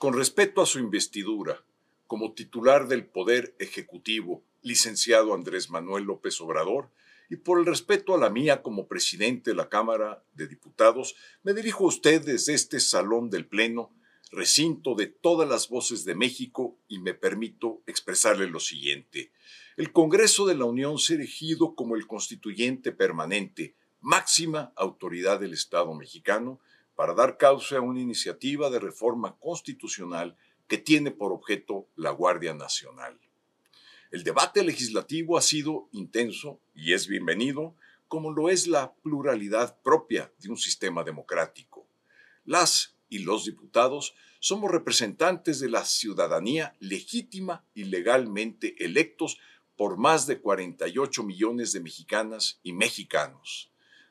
Con respeto a su investidura como titular del Poder Ejecutivo, licenciado Andrés Manuel López Obrador, y por el respeto a la mía como presidente de la Cámara de Diputados, me dirijo a usted desde este Salón del Pleno, recinto de todas las voces de México, y me permito expresarle lo siguiente. El Congreso de la Unión se ha elegido como el constituyente permanente, máxima autoridad del Estado mexicano, para dar cauce a una iniciativa de reforma constitucional que tiene por objeto la Guardia Nacional. El debate legislativo ha sido intenso y es bienvenido, como lo es la pluralidad propia de un sistema democrático. Las y los diputados somos representantes de la ciudadanía legítima y legalmente electos por más de 48 millones de mexicanas y mexicanos.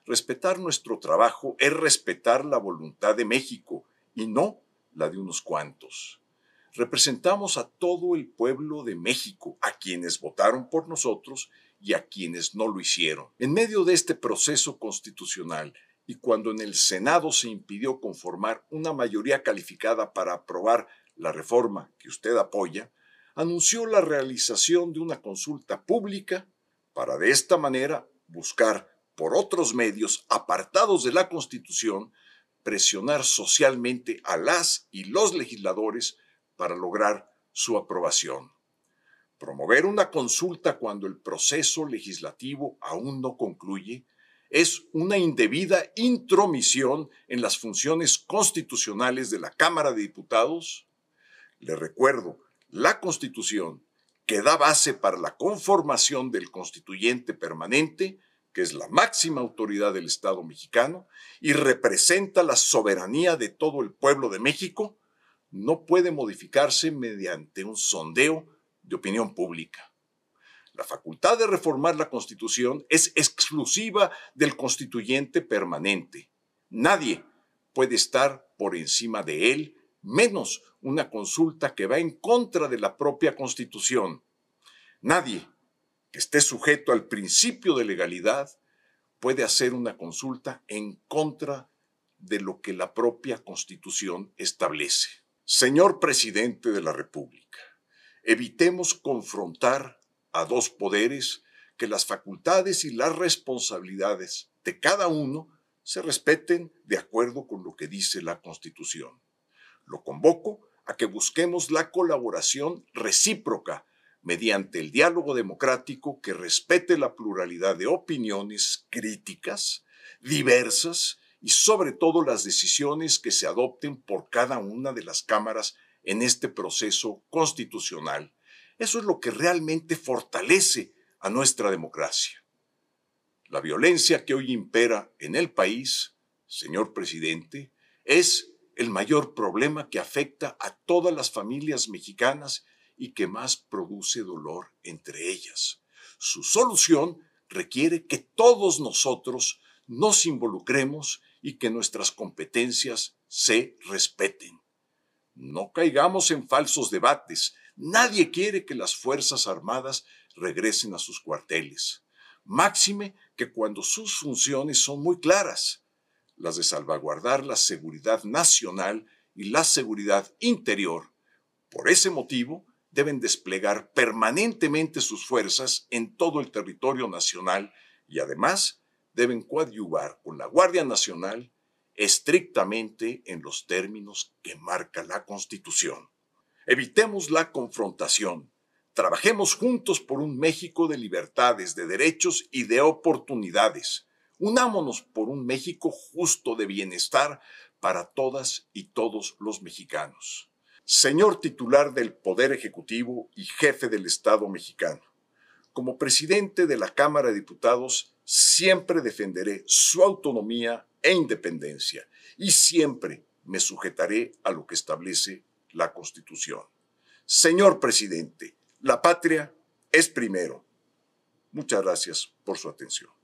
Respetar nuestro trabajo es respetar la voluntad de México y no la de unos cuantos. Representamos a todo el pueblo de México, a quienes votaron por nosotros y a quienes no lo hicieron. En medio de este proceso constitucional y cuando en el Senado se impidió conformar una mayoría calificada para aprobar la reforma que usted apoya, anunció la realización de una consulta pública para de esta manera buscar por otros medios apartados de la Constitución, presionar socialmente a las y los legisladores para lograr su aprobación. Promover una consulta cuando el proceso legislativo aún no concluye es una indebida intromisión en las funciones constitucionales de la Cámara de Diputados. Le recuerdo, la Constitución, que da base para la conformación del constituyente permanente, que es la máxima autoridad del Estado mexicano y representa la soberanía de todo el pueblo de México, no puede modificarse mediante un sondeo de opinión pública. La facultad de reformar la Constitución es exclusiva del constituyente permanente. Nadie puede estar por encima de él, menos una consulta que va en contra de la propia Constitución. Nadie que esté sujeto al principio de legalidad puede hacer una consulta en contra de lo que la propia Constitución establece. Señor presidente de la República, evitemos confrontar a dos poderes que las facultades y las responsabilidades de cada uno se respeten de acuerdo con lo que dice la Constitución. Lo convoco a que busquemos la colaboración recíproca mediante el diálogo democrático que respete la pluralidad de opiniones críticas, diversas y sobre todo las decisiones que se adopten por cada una de las cámaras en este proceso constitucional. Eso es lo que realmente fortalece a nuestra democracia. La violencia que hoy impera en el país, señor presidente, es el mayor problema que afecta a todas las familias mexicanas y que más produce dolor entre ellas. Su solución requiere que todos nosotros nos involucremos y que nuestras competencias se respeten. No caigamos en falsos debates. Nadie quiere que las Fuerzas Armadas regresen a sus cuarteles. Máxime que cuando sus funciones son muy claras, las de salvaguardar la seguridad nacional y la seguridad interior. Por ese motivo, deben desplegar permanentemente sus fuerzas en todo el territorio nacional y además deben coadyuvar con la Guardia Nacional estrictamente en los términos que marca la Constitución. Evitemos la confrontación. Trabajemos juntos por un México de libertades, de derechos y de oportunidades. Unámonos por un México justo de bienestar para todas y todos los mexicanos señor titular del Poder Ejecutivo y jefe del Estado mexicano. Como presidente de la Cámara de Diputados, siempre defenderé su autonomía e independencia y siempre me sujetaré a lo que establece la Constitución. Señor presidente, la patria es primero. Muchas gracias por su atención.